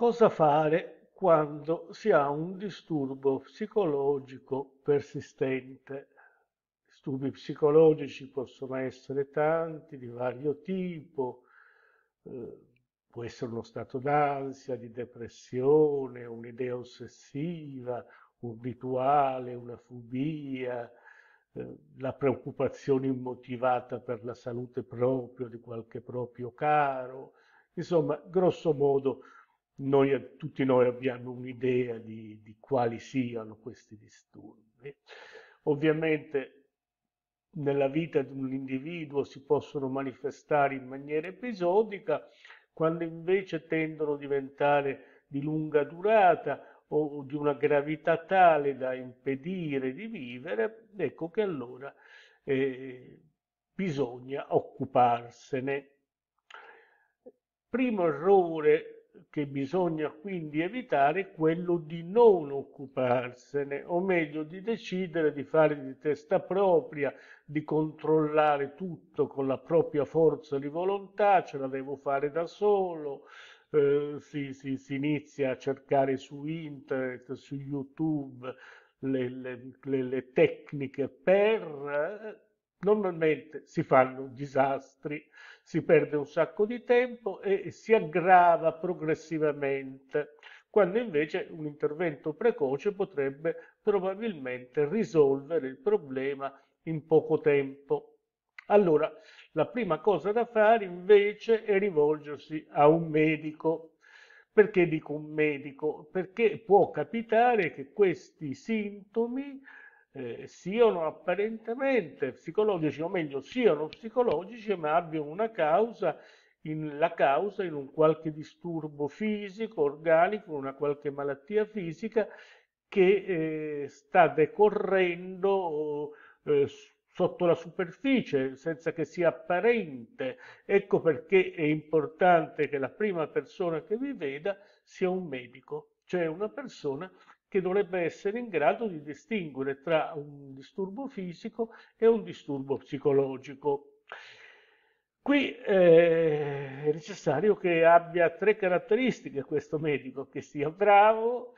Cosa fare quando si ha un disturbo psicologico persistente? Disturbi psicologici possono essere tanti, di vario tipo, eh, può essere uno stato d'ansia, di depressione, un'idea ossessiva, un rituale, una fobia, eh, la preoccupazione immotivata per la salute propria di qualche proprio caro, insomma, grosso modo noi, tutti noi abbiamo un'idea di, di quali siano questi disturbi. Ovviamente nella vita di un individuo si possono manifestare in maniera episodica, quando invece tendono a diventare di lunga durata o di una gravità tale da impedire di vivere, ecco che allora eh, bisogna occuparsene. Primo errore che bisogna quindi evitare è quello di non occuparsene, o meglio di decidere di fare di testa propria, di controllare tutto con la propria forza di volontà, ce la devo fare da solo, eh, si, si, si, inizia a cercare su internet, su YouTube le, le, le, le tecniche per eh, Normalmente si fanno disastri, si perde un sacco di tempo e si aggrava progressivamente, quando invece un intervento precoce potrebbe probabilmente risolvere il problema in poco tempo. Allora, la prima cosa da fare invece è rivolgersi a un medico. Perché dico un medico? Perché può capitare che questi sintomi eh, siano apparentemente psicologici, o meglio, siano psicologici, ma abbiano una causa, in, la causa in un qualche disturbo fisico, organico, una qualche malattia fisica che eh, sta decorrendo eh, sotto la superficie, senza che sia apparente. Ecco perché è importante che la prima persona che vi veda sia un medico, cioè una persona che dovrebbe essere in grado di distinguere tra un disturbo fisico e un disturbo psicologico. Qui eh, è necessario che abbia tre caratteristiche questo medico, che sia bravo,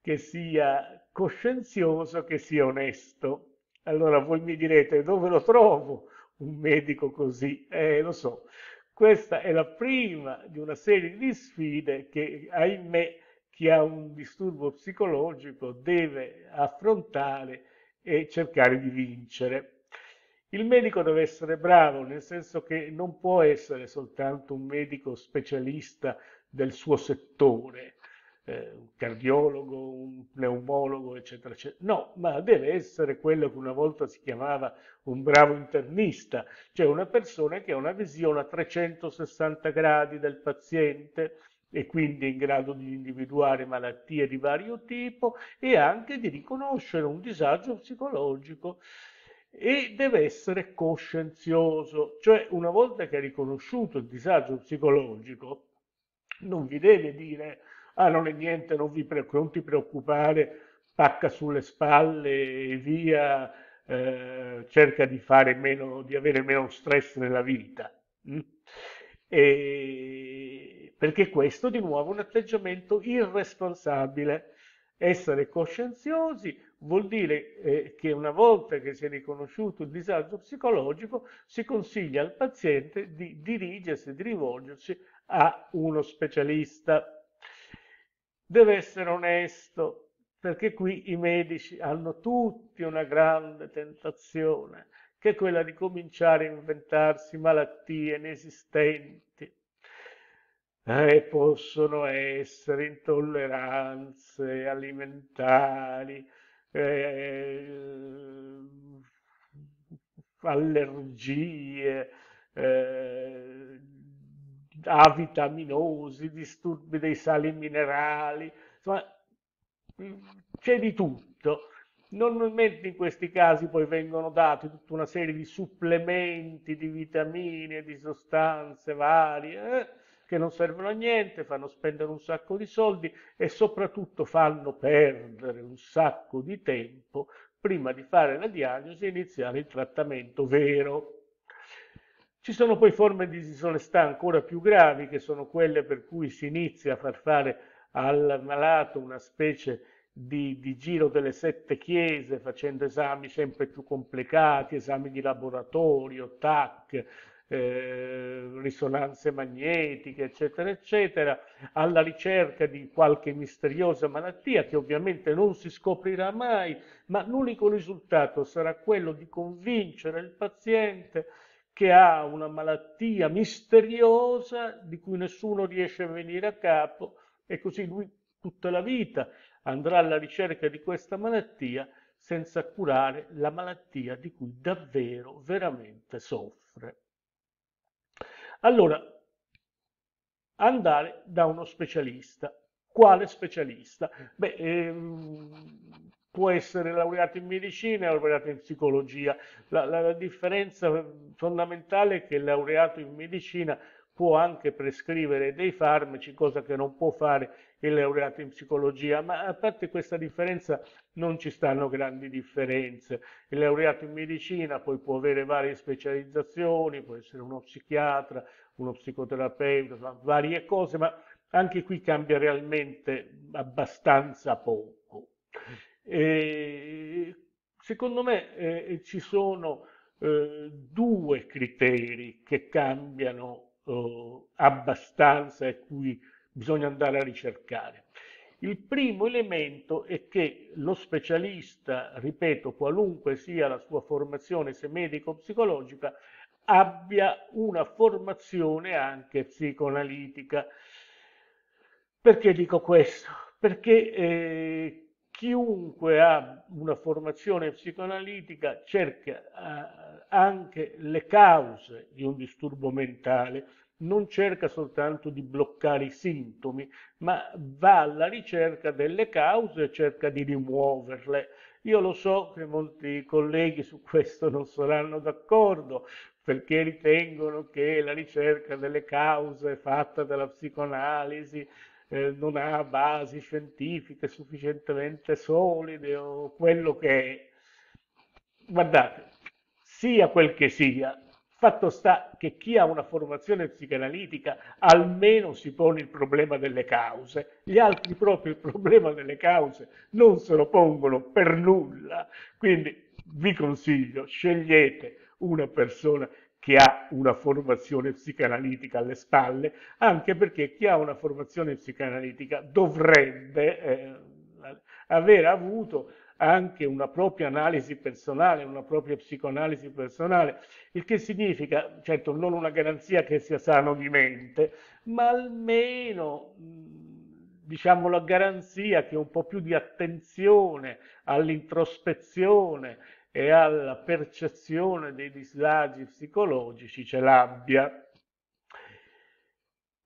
che sia coscienzioso, che sia onesto. Allora voi mi direte dove lo trovo un medico così? Eh, lo so, questa è la prima di una serie di sfide che ahimè chi ha un disturbo psicologico deve affrontare e cercare di vincere. Il medico deve essere bravo, nel senso che non può essere soltanto un medico specialista del suo settore, eh, un cardiologo, un pneumologo, eccetera, eccetera. No, ma deve essere quello che una volta si chiamava un bravo internista, cioè una persona che ha una visione a 360 gradi del paziente, e quindi è in grado di individuare malattie di vario tipo e anche di riconoscere un disagio psicologico e deve essere coscienzioso, cioè una volta che ha riconosciuto il disagio psicologico non vi deve dire ah non è niente, non, vi pre- non ti preoccupare, pacca sulle spalle e via, eh, cerca di, fare meno, di avere meno stress nella vita. Mm? E perché questo di nuovo è un atteggiamento irresponsabile. Essere coscienziosi vuol dire eh, che una volta che si è riconosciuto il disagio psicologico si consiglia al paziente di dirigersi, di rivolgersi a uno specialista. Deve essere onesto, perché qui i medici hanno tutti una grande tentazione, che è quella di cominciare a inventarsi malattie inesistenti e eh, possono essere intolleranze alimentari, eh, allergie, eh, avitaminosi, disturbi dei sali minerali, insomma c'è di tutto. Normalmente in questi casi poi vengono dati tutta una serie di supplementi, di vitamine, di sostanze varie. Eh? che non servono a niente, fanno spendere un sacco di soldi e soprattutto fanno perdere un sacco di tempo prima di fare la diagnosi e iniziare il trattamento vero. Ci sono poi forme di disonestà ancora più gravi, che sono quelle per cui si inizia a far fare al malato una specie di, di, giro delle sette chiese, facendo esami sempre più complicati, esami di laboratorio, TAC, eh, risonanze magnetiche, eccetera, eccetera, alla ricerca di qualche misteriosa malattia che ovviamente non si scoprirà mai, ma l'unico risultato sarà quello di convincere il paziente che ha una malattia misteriosa di cui nessuno riesce a venire a capo e così lui tutta la vita andrà alla ricerca di questa malattia senza curare la malattia di cui davvero, veramente soffre. Allora, andare da uno specialista. Quale specialista? Beh, ehm, può essere laureato in medicina o laureato in psicologia. La, la, la differenza ehm, fondamentale è che il laureato in medicina può anche prescrivere dei farmaci, cosa che non può fare il laureato in psicologia, ma a parte questa differenza non ci stanno grandi differenze. Il laureato in medicina poi può avere varie specializzazioni, può essere uno psichiatra, uno psicoterapeuta, varie cose, ma anche qui cambia realmente abbastanza poco. E secondo me eh, ci sono eh, due criteri che cambiano eh, abbastanza e cui bisogna andare a ricercare. Il primo elemento è che lo specialista, ripeto, qualunque sia la sua formazione, se medico-psicologica, o abbia una formazione anche psicoanalitica. Perché dico questo? Perché eh, chiunque ha una formazione psicoanalitica cerca eh, anche le cause di un disturbo mentale, non cerca soltanto di bloccare i sintomi, ma va alla ricerca delle cause e cerca di rimuoverle. Io lo so che molti colleghi su questo non saranno d'accordo perché ritengono che la ricerca delle cause fatta dalla psicoanalisi eh, non ha basi scientifiche sufficientemente solide o quello che è. Guardate, sia quel che sia, fatto sta che chi ha una formazione psicanalitica almeno si pone il problema delle cause, gli altri proprio il problema delle cause non se lo pongono per nulla, quindi vi consiglio, scegliete una persona che ha una formazione psicoanalitica alle spalle, anche perché chi ha una formazione psicoanalitica dovrebbe eh, aver avuto anche una propria analisi personale, una propria psicoanalisi personale, il che significa, certo, non una garanzia che sia sano di mente, ma almeno diciamo la garanzia che un po' più di attenzione all'introspezione e alla percezione dei disagi psicologici ce l'abbia.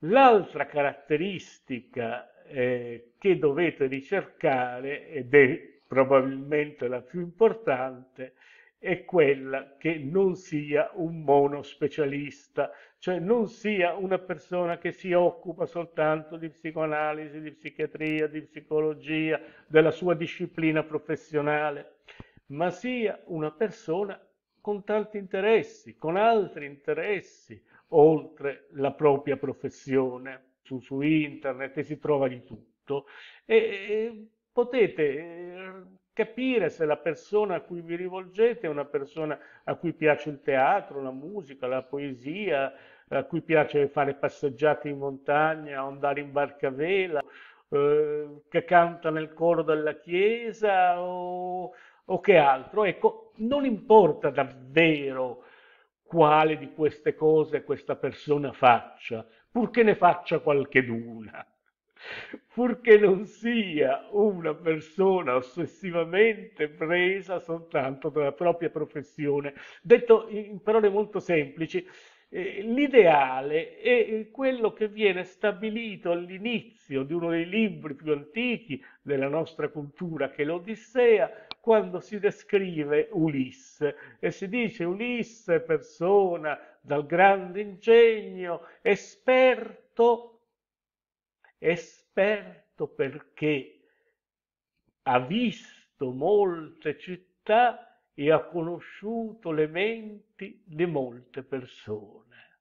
L'altra caratteristica eh, che dovete ricercare, ed è probabilmente la più importante, è quella che non sia un monospecialista, cioè non sia una persona che si occupa soltanto di psicoanalisi, di psichiatria, di psicologia, della sua disciplina professionale ma sia una persona con tanti interessi, con altri interessi, oltre la propria professione. Su, su internet si trova di tutto e, e potete eh, capire se la persona a cui vi rivolgete è una persona a cui piace il teatro, la musica, la poesia, a cui piace fare passeggiate in montagna, andare in barcavela, eh, che canta nel coro della chiesa o o che altro, ecco, non importa davvero quale di queste cose questa persona faccia, purché ne faccia qualcheduna, purché non sia una persona ossessivamente presa soltanto dalla propria professione. Detto in parole molto semplici, eh, L'ideale è quello che viene stabilito all'inizio di uno dei libri più antichi della nostra cultura, che è l'Odissea, quando si descrive Ulisse e si dice Ulisse, persona dal grande ingegno, esperto, esperto perché ha visto molte città e ha conosciuto le menti di molte persone,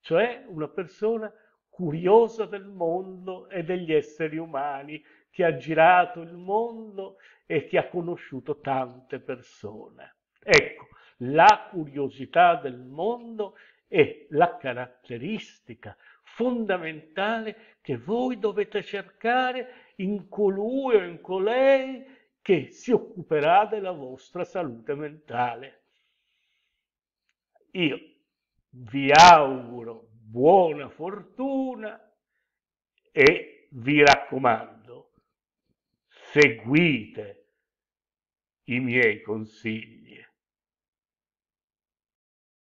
cioè una persona curioso del mondo e degli esseri umani, che ha girato il mondo e che ha conosciuto tante persone. Ecco, la curiosità del mondo è la caratteristica fondamentale che voi dovete cercare in colui o in colei che si occuperà della vostra salute mentale. Io vi auguro buona fortuna e vi raccomando, seguite i miei consigli.